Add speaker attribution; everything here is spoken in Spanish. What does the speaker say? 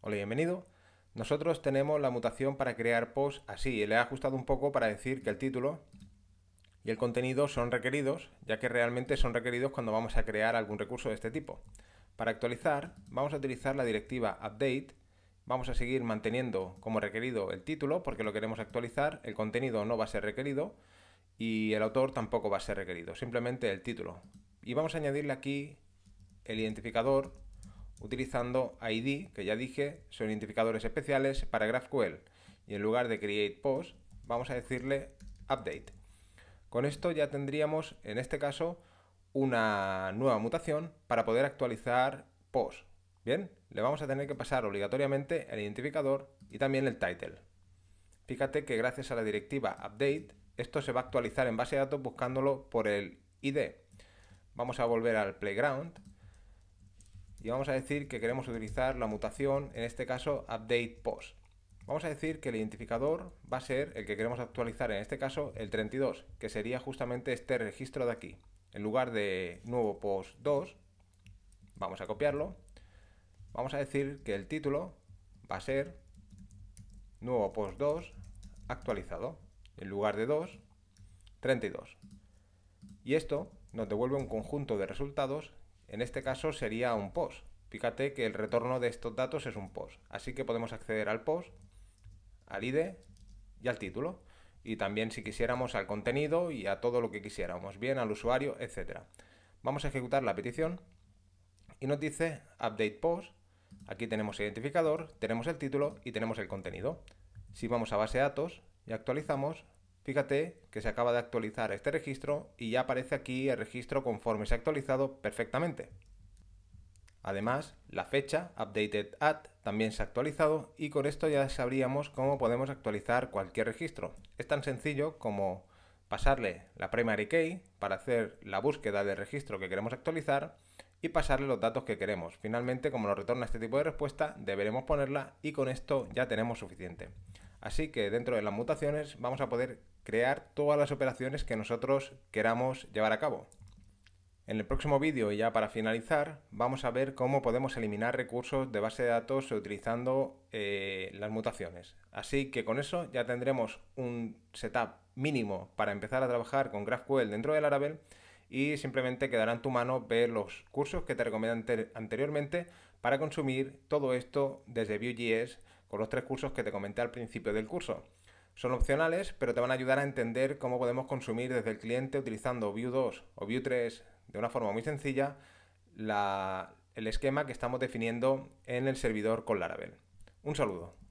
Speaker 1: Hola, y bienvenido. Nosotros tenemos la mutación para crear posts así le he ajustado un poco para decir que el título y el contenido son requeridos, ya que realmente son requeridos cuando vamos a crear algún recurso de este tipo. Para actualizar, vamos a utilizar la directiva update, vamos a seguir manteniendo como requerido el título porque lo queremos actualizar, el contenido no va a ser requerido y el autor tampoco va a ser requerido, simplemente el título. Y vamos a añadirle aquí el identificador utilizando ID, que ya dije, son identificadores especiales para GraphQL. Y en lugar de create post, vamos a decirle update. Con esto ya tendríamos, en este caso, una nueva mutación para poder actualizar post. Bien, le vamos a tener que pasar obligatoriamente el identificador y también el title. Fíjate que gracias a la directiva update, esto se va a actualizar en base de datos buscándolo por el ID. Vamos a volver al playground y vamos a decir que queremos utilizar la mutación, en este caso update post. Vamos a decir que el identificador va a ser el que queremos actualizar, en este caso el 32, que sería justamente este registro de aquí. En lugar de nuevo post 2, vamos a copiarlo. Vamos a decir que el título va a ser nuevo post 2 actualizado. En lugar de 2, 32. Y esto nos devuelve un conjunto de resultados en este caso sería un post. Fíjate que el retorno de estos datos es un post. Así que podemos acceder al post, al ID y al título. Y también si quisiéramos al contenido y a todo lo que quisiéramos, bien al usuario, etc. Vamos a ejecutar la petición y nos dice update post. Aquí tenemos el identificador, tenemos el título y tenemos el contenido. Si vamos a base de datos y actualizamos, Fíjate que se acaba de actualizar este registro y ya aparece aquí el registro conforme se ha actualizado perfectamente. Además, la fecha updated at también se ha actualizado y con esto ya sabríamos cómo podemos actualizar cualquier registro. Es tan sencillo como pasarle la primary key para hacer la búsqueda del registro que queremos actualizar y pasarle los datos que queremos. Finalmente, como nos retorna este tipo de respuesta, deberemos ponerla y con esto ya tenemos suficiente. Así que dentro de las mutaciones vamos a poder crear todas las operaciones que nosotros queramos llevar a cabo. En el próximo vídeo y ya para finalizar vamos a ver cómo podemos eliminar recursos de base de datos utilizando eh, las mutaciones. Así que con eso ya tendremos un setup mínimo para empezar a trabajar con GraphQL dentro del Laravel y simplemente quedará en tu mano ver los cursos que te recomendé anteriormente para consumir todo esto desde Vue.js con los tres cursos que te comenté al principio del curso. Son opcionales, pero te van a ayudar a entender cómo podemos consumir desde el cliente utilizando Vue 2 o Vue 3 de una forma muy sencilla el esquema que estamos definiendo en el servidor con Laravel. Un saludo.